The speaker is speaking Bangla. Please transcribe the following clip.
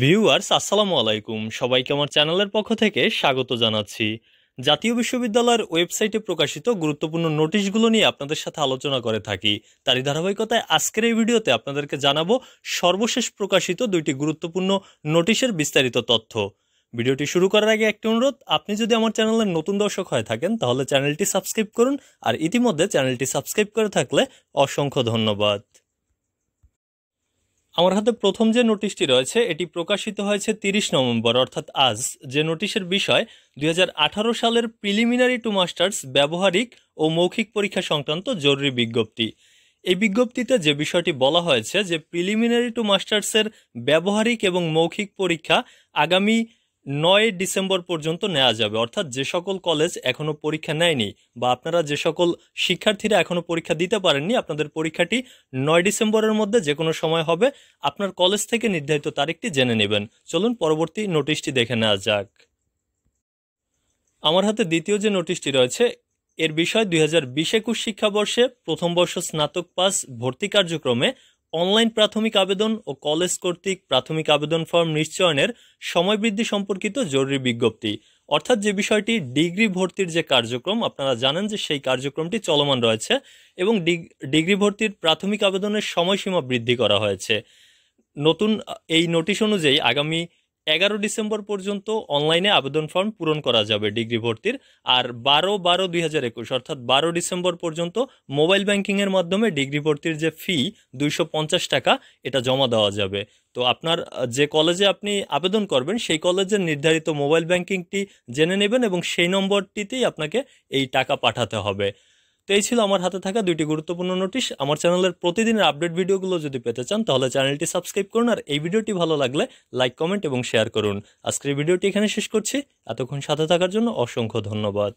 ভিউয়ার্স আসসালামু আলাইকুম সবাইকে আমার চ্যানেলের পক্ষ থেকে স্বাগত জানাচ্ছি জাতীয় বিশ্ববিদ্যালয়ের ওয়েবসাইটে প্রকাশিত গুরুত্বপূর্ণ নোটিশগুলো নিয়ে আপনাদের সাথে আলোচনা করে থাকি তারই ধারাবাহিকতায় আজকের এই ভিডিওতে আপনাদেরকে জানাবো সর্বশেষ প্রকাশিত দুইটি গুরুত্বপূর্ণ নোটিশের বিস্তারিত তথ্য ভিডিওটি শুরু করার আগে একটি অনুরোধ আপনি যদি আমার চ্যানেলের নতুন দর্শক হয়ে থাকেন তাহলে চ্যানেলটি সাবস্ক্রাইব করুন আর ইতিমধ্যে চ্যানেলটি সাবস্ক্রাইব করে থাকলে অসংখ্য ধন্যবাদ আমার হাতে প্রথম যে নোটিশটি রয়েছে এটি প্রকাশিত হয়েছে তিরিশ নভেম্বর অর্থাৎ আজ যে নোটিশের বিষয় দুই সালের প্রিলিমিনারি টু মাস্টার্স ব্যবহারিক ও মৌখিক পরীক্ষা সংক্রান্ত জরুরি বিজ্ঞপ্তি এই বিজ্ঞপ্তিতে যে বিষয়টি বলা হয়েছে যে প্রিলিমিনারি টু মাস্টার্সের ব্যবহারিক এবং মৌখিক পরীক্ষা আগামী নয় ডিসেম্বর পর্যন্ত নেওয়া যাবে অর্থাৎ যে সকল কলেজ এখনও পরীক্ষা নেয়নি বা আপনারা যে সকল শিক্ষার্থীরা এখনও পরীক্ষা দিতে পারেননি আপনাদের পরীক্ষাটি নয় ডিসেম্বরের মধ্যে যে কোনো সময় হবে আপনার কলেজ থেকে নির্ধারিত তারিখটি জেনে নেবেন চলুন পরবর্তী নোটিশটি দেখে নেওয়া যাক আমার হাতে দ্বিতীয় যে নোটিশটি রয়েছে এর বিষয় দুই হাজার বিশ একুশ শিক্ষাবর্ষে প্রথম বর্ষ স্নাতক পাস ভর্তি কার্যক্রমে অনলাইন প্রাথমিক আবেদন ও কলেজ কর্তৃক প্রাথমিক আবেদন ফর্ম নিশ্চয়নের সময় বৃদ্ধি সম্পর্কিত জরুরি বিজ্ঞপ্তি অর্থাৎ যে বিষয়টি ডিগ্রি ভর্তির যে কার্যক্রম আপনারা জানেন যে সেই কার্যক্রমটি চলমান রয়েছে এবং ডিগ্রি ভর্তির প্রাথমিক আবেদনের সময়সীমা বৃদ্ধি করা হয়েছে নতুন এই নোটিশ অনুযায়ী আগামী এগারো ডিসেম্বর পর্যন্ত অনলাইনে আবেদন ফর্ম পূরণ করা যাবে ডিগ্রি ভর্তির আর বারো বারো দুই হাজার একুশ অর্থাৎ বারো ডিসেম্বর পর্যন্ত মোবাইল ব্যাংকিংয়ের মাধ্যমে ডিগ্রি ভর্তির যে ফি দুইশো পঞ্চাশ টাকা এটা জমা দেওয়া যাবে তো আপনার যে কলেজে আপনি আবেদন করবেন সেই কলেজের নির্ধারিত মোবাইল ব্যাংকিংটি জেনে নেবেন এবং সেই নম্বরটিতেই আপনাকে এই টাকা পাঠাতে হবে তো এই ছিল আমার হাতে থাকা দুইটি গুরুত্বপূর্ণ নোটিশ আমার চ্যানেলের প্রতিদিনের আপডেট ভিডিওগুলো যদি পেতে চান তাহলে চ্যানেলটি সাবস্ক্রাইব করুন আর এই ভিডিওটি ভালো লাগলে লাইক কমেন্ট এবং শেয়ার করুন আজকের ভিডিওটি এখানে শেষ করছি এতক্ষণ সাথে থাকার জন্য অসংখ্য ধন্যবাদ